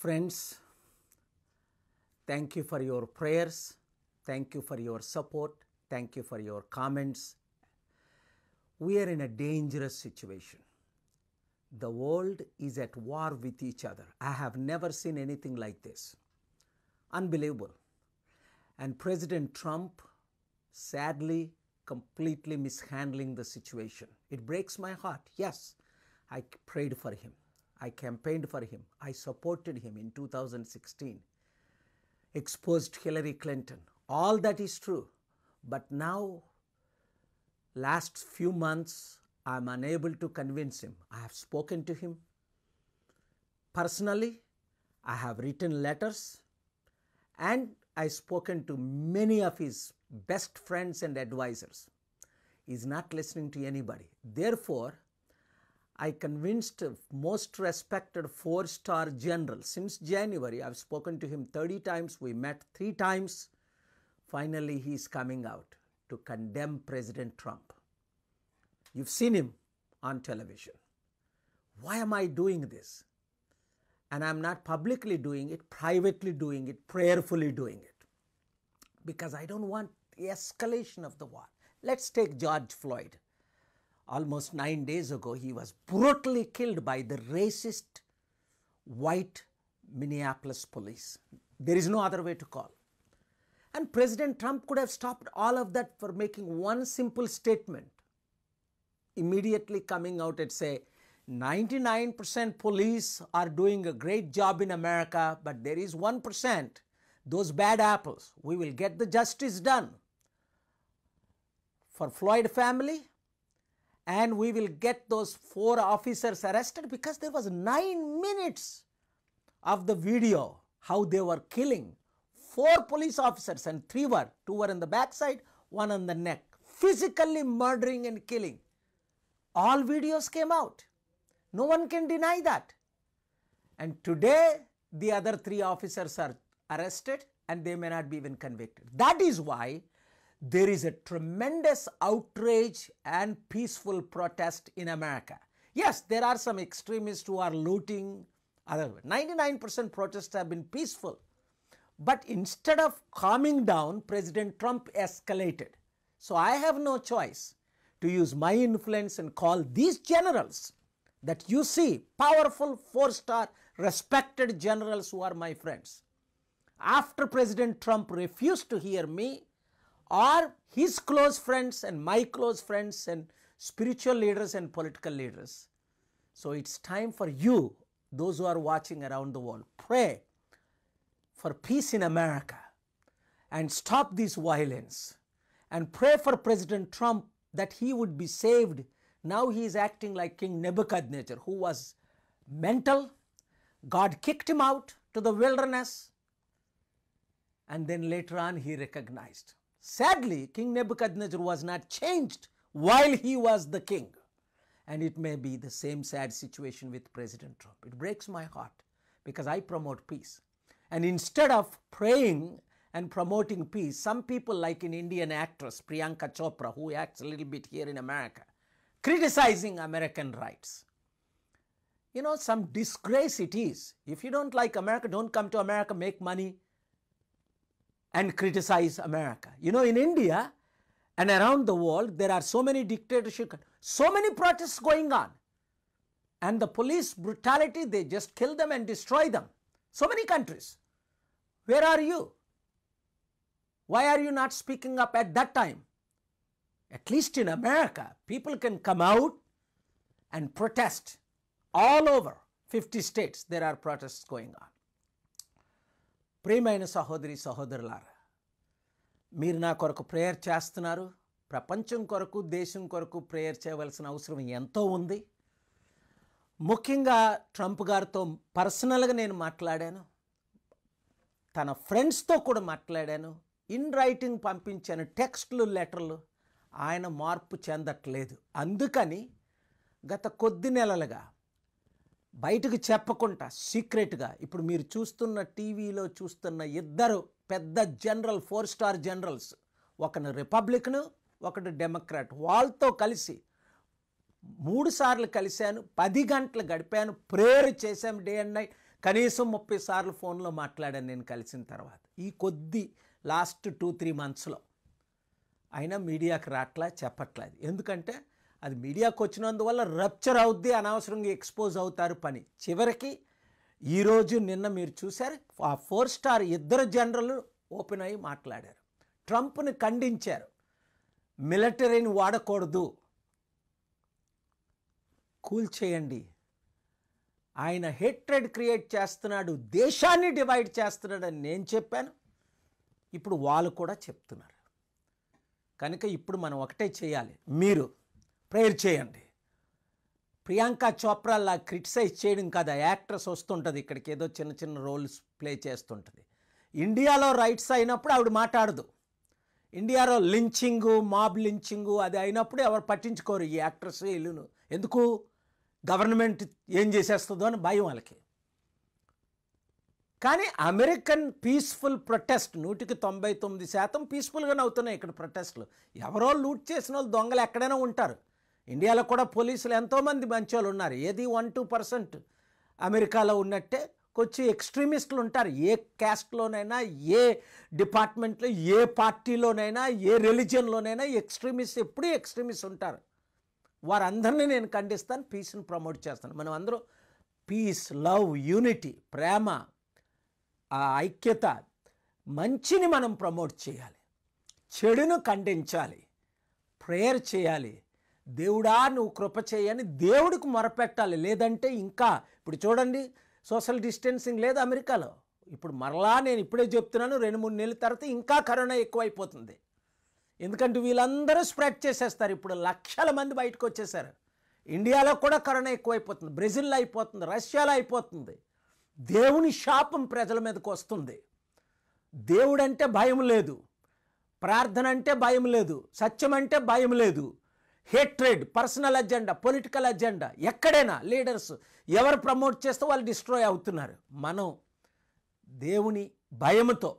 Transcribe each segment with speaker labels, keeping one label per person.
Speaker 1: Friends, thank you for your prayers, thank you for your support, thank you for your comments. We are in a dangerous situation. The world is at war with each other. I have never seen anything like this. Unbelievable. And President Trump, sadly, completely mishandling the situation. It breaks my heart. Yes, I prayed for him. I campaigned for him. I supported him in 2016, exposed Hillary Clinton. All that is true. But now, last few months, I am unable to convince him. I have spoken to him personally, I have written letters, and I have spoken to many of his best friends and advisors. He is not listening to anybody. Therefore, I convinced most respected four star general. Since January, I've spoken to him 30 times. We met three times. Finally, he is coming out to condemn President Trump. You've seen him on television. Why am I doing this? And I'm not publicly doing it, privately doing it, prayerfully doing it. Because I don't want the escalation of the war. Let's take George Floyd almost nine days ago, he was brutally killed by the racist white Minneapolis police. There is no other way to call. And President Trump could have stopped all of that for making one simple statement, immediately coming out and say, 99% police are doing a great job in America, but there is 1%, those bad apples. We will get the justice done. For Floyd family, and we will get those four officers arrested because there was nine minutes of the video how they were killing four police officers and three were two were in the backside one on the neck physically murdering and killing all videos came out no one can deny that and today the other three officers are arrested and they may not be even convicted that is why there is a tremendous outrage and peaceful protest in America. Yes, there are some extremists who are looting. 99% protests have been peaceful. But instead of calming down, President Trump escalated. So I have no choice to use my influence and call these generals that you see, powerful, four star, respected generals who are my friends. After President Trump refused to hear me, are his close friends and my close friends and spiritual leaders and political leaders. So it's time for you, those who are watching around the world, pray for peace in America and stop this violence and pray for President Trump that he would be saved. Now he is acting like King Nebuchadnezzar, who was mental. God kicked him out to the wilderness. And then later on, he recognized. Sadly, King Nebuchadnezzar was not changed while he was the king. And it may be the same sad situation with President Trump. It breaks my heart because I promote peace. And instead of praying and promoting peace, some people, like an Indian actress, Priyanka Chopra, who acts a little bit here in America, criticizing American rights. You know, some disgrace it is. If you don't like America, don't come to America, make money, and criticize America. You know, in India and around the world, there are so many dictatorships, so many protests going on. And the police brutality, they just kill them and destroy them. So many countries. Where are you? Why are you not speaking up at that time? At least in America, people can come out and protest all over 50 states. There are protests going on. ప్రియమైన సహోదరి సహోదరులారా మీరు నా కొరకు prayer చేస్తున్నారు ప్రపంచం కొరకు దేశం కొరకు ప్రేయర్ చేయవలసిన అవసరం ఎంతో ఉంది ముఖ్యంగా ట్రంప్ గారితో పర్సనల్గా నేను మాట్లాడాను తన ఫ్రెండ్స్తో కూడా మాట్లాడాను ఇన్ రైటింగ్ పంపించాను టెక్స్ట్లు లెటర్లు ఆయన మార్పు చెందట్లేదు అందుకని గత కొద్ది నెలలుగా బయటకు చెప్పకుండా సీక్రెట్గా ఇప్పుడు మీరు చూస్తున్న టీవీలో చూస్తున్న ఇద్దరు పెద్ద జనరల్ ఫోర్ స్టార్ జనరల్స్ ఒకను రిపబ్లిక్ను ఒకటి డెమోక్రాట్ వాళ్ళతో కలిసి మూడు సార్లు కలిశాను పది గంటలు గడిపాను ప్రేయర్ చేశాను డే అండ్ నైట్ కనీసం ముప్పై సార్లు ఫోన్లో మాట్లాడాను నేను కలిసిన తర్వాత ఈ కొద్ది లాస్ట్ టూ త్రీ మంత్స్లో అయినా మీడియాకి రాట్లా చెప్పట్లేదు ఎందుకంటే అది మీడియాకు వచ్చినందువల్ల రప్చర్ అవుద్ది అనవసరంగా ఎక్స్పోజ్ అవుతారు పని చివరికి ఈరోజు నిన్న మీరు చూశారు ఆ ఫోర్ స్టార్ ఇద్దరు జనరల్ ఓపెన్ అయ్యి మాట్లాడారు ట్రంప్ని ఖండించారు మిలిటరీని వాడకూడదు కూల్ చేయండి ఆయన హెట్రెడ్ క్రియేట్ చేస్తున్నాడు దేశాన్ని డివైడ్ చేస్తున్నాడని నేను చెప్పాను ఇప్పుడు వాళ్ళు కూడా చెప్తున్నారు కనుక ఇప్పుడు మనం ఒకటే చేయాలి మీరు ప్రేయర్ చేయండి ప్రియాంక లా క్రిటిసైజ్ చేయడం కాదు యాక్ట్రెస్ వస్తుంటుంది ఇక్కడికి ఏదో చిన్న చిన్న రోల్స్ ప్లే చేస్తుంటుంది ఇండియాలో రైట్స్ అయినప్పుడు ఆవిడ మాట్లాడదు ఇండియాలో లించింగు మాబ్ లించింగు అది అయినప్పుడు ఎవరు పట్టించుకోరు ఈ యాక్ట్రెస్ ఇల్లును ఎందుకు గవర్నమెంట్ ఏం చేసేస్తుందో అని భయం వాళ్ళకి కానీ అమెరికన్ పీస్ఫుల్ ప్రొటెస్ట్ నూటికి తొంభై తొమ్మిది శాతం పీస్ఫుల్గానే అవుతున్నాయి ఇక్కడ ప్రొటెస్ట్లు ఎవరో లూట్ చేసిన వాళ్ళు దొంగలు ఎక్కడైనా ఉంటారు ఇండియాలో కూడా పోలీసులు ఎంతోమంది మంచి వాళ్ళు ఉన్నారు ఏది వన్ టూ పర్సెంట్ అమెరికాలో ఉన్నట్టే కొంచెం ఎక్స్ట్రీమిస్టులు ఉంటారు ఏ క్యాస్ట్లోనైనా ఏ డిపార్ట్మెంట్లో ఏ పార్టీలోనైనా ఏ రిలీజియన్లోనైనా ఎక్స్ట్రీమిస్ట్ ఎప్పుడూ ఎక్స్ట్రీమిస్ట్ ఉంటారు వారందరినీ నేను ఖండిస్తాను పీస్ని ప్రమోట్ చేస్తాను మనం అందరూ పీస్ లవ్ యూనిటీ ప్రేమ ఆ ఐక్యత మంచిని మనం ప్రమోట్ చేయాలి చెడును ఖండించాలి ప్రేయర్ చేయాలి దేవుడా నువ్వు కృప చేయని దేవుడికి మొరపెట్టాలి లేదంటే ఇంకా ఇప్పుడు చూడండి సోషల్ డిస్టెన్సింగ్ లేదు అమెరికాలో ఇప్పుడు మరలా నేను ఇప్పుడే చెప్తున్నాను రెండు మూడు నెలల తర్వాత ఇంకా కరోనా ఎక్కువైపోతుంది ఎందుకంటే వీళ్ళందరూ స్ప్రెడ్ చేసేస్తారు ఇప్పుడు లక్షల మంది బయటకు వచ్చేసారు ఇండియాలో కూడా కరోనా ఎక్కువైపోతుంది బ్రెజిల్లో అయిపోతుంది రష్యాలో అయిపోతుంది దేవుని శాపం ప్రజల మీదకి వస్తుంది దేవుడంటే భయం లేదు ప్రార్థన అంటే భయం లేదు సత్యం అంటే భయం లేదు hatred personal agenda political agenda ఎక్కడైనా లీడర్స్ ఎవరు ప్రమోట్ చేస్తే వాళ్ళు డిస్ట్రాయ్ అవుతున్నారు మనం దేవుని భయంతో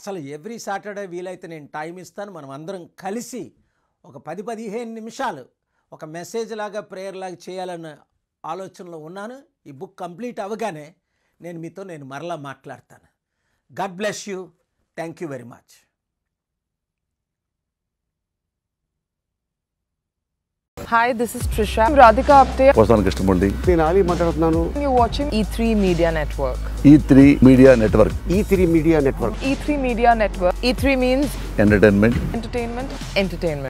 Speaker 1: అసలు ఎవ్రీ సాటర్డే వీలైతే నేను టైం ఇస్తాను మనం అందరం కలిసి ఒక పది పదిహేను నిమిషాలు ఒక మెసేజ్ లాగా ప్రేయర్ లాగా చేయాలన్న ఆలోచనలో ఉన్నాను ఈ బుక్ కంప్లీట్ అవగానే నేను మీతో నేను మరలా మాట్లాడతాను god bless you thank you very much hi this is Trisha Radhika Apte వస్తాను కృష్ణమూర్తి నేను ఆలీ మాట్లాడుతున్నాను you watching E three media network E three media network E three media network E three media network E three means entertainment entertainment entertainment